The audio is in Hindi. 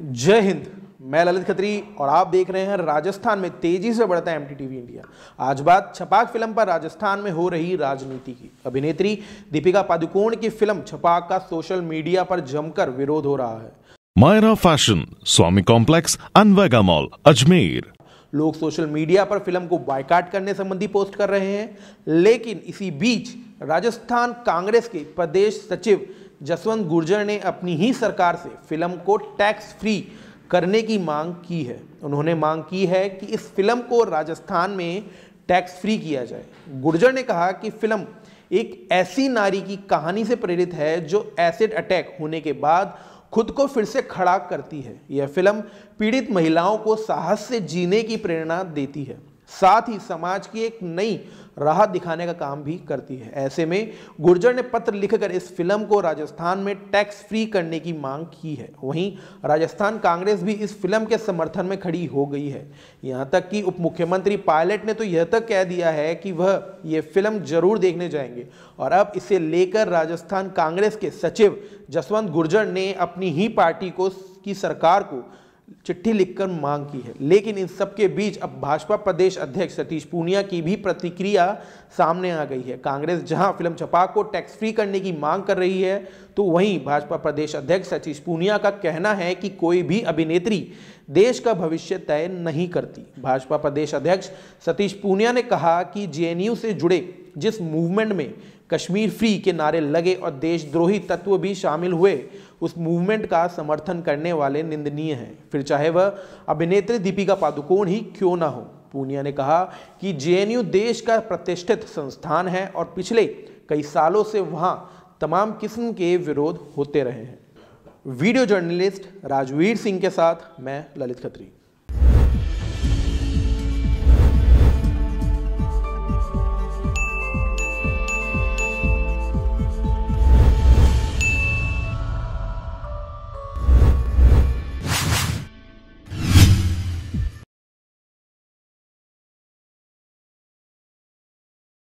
जय हिंद मैं ललित खत्री और आप देख रहे हैं राजस्थान में तेजी से बढ़ता है एमटीटीवी इंडिया आज बात छपाक फिल्म पर राजस्थान में हो रही राजनीति की अभिनेत्री दीपिका पादुकोण की फिल्म छपाक का सोशल मीडिया पर जमकर विरोध हो रहा है मायरा फैशन स्वामी कॉम्प्लेक्स अनवेगा मॉल अजमेर लोग सोशल मीडिया पर फिल्म को बायकाट करने संबंधी पोस्ट कर रहे हैं लेकिन इसी बीच राजस्थान कांग्रेस के प्रदेश सचिव जसवंत गुर्जर ने अपनी ही सरकार से फिल्म को टैक्स फ्री करने की मांग की है उन्होंने मांग की है कि इस फिल्म को राजस्थान में टैक्स फ्री किया जाए गुर्जर ने कहा कि फिल्म एक ऐसी नारी की कहानी से प्रेरित है जो एसिड अटैक होने के बाद खुद को फिर से खड़ा करती है यह फिल्म पीड़ित महिलाओं को साहस से जीने की प्रेरणा देती है साथ ही समाज की एक नई राह दिखाने का काम भी करती है ऐसे में गुर्जर ने पत्र लिखकर इस फिल्म को राजस्थान में टैक्स फ्री करने की मांग की है वहीं राजस्थान कांग्रेस भी इस फिल्म के समर्थन में खड़ी हो गई है यहां तक कि उप मुख्यमंत्री पायलट ने तो यह तक कह दिया है कि वह ये फिल्म जरूर देखने जाएंगे और अब इसे लेकर राजस्थान कांग्रेस के सचिव जसवंत गुर्जर ने अपनी ही पार्टी को की सरकार को चिट्ठी लिखकर मांग की है लेकिन इन सबके बीच अब भाजपा प्रदेश अध्यक्ष सतीश पूनिया की भी प्रतिक्रिया सामने आ गई है कांग्रेस जहां फिल्म छपाक को टैक्स फ्री करने की मांग कर रही है तो वहीं भाजपा प्रदेश अध्यक्ष सतीश पूनिया का कहना है कि कोई भी अभिनेत्री देश का भविष्य तय नहीं करती भाजपा प्रदेश अध्यक्ष सतीश पूनिया ने कहा कि जे से जुड़े जिस मूवमेंट में कश्मीर फ्री के नारे लगे और देशद्रोही तत्व भी शामिल हुए उस मूवमेंट का समर्थन करने वाले निंदनीय हैं फिर चाहे वह अभिनेत्री दीपिका पादुकोण ही क्यों ना हो पूनिया ने कहा कि जेएनयू देश का प्रतिष्ठित संस्थान है और पिछले कई सालों से वहाँ तमाम किस्म के विरोध होते रहे हैं वीडियो जर्नलिस्ट राजवीर सिंह के साथ मैं ललित खत्री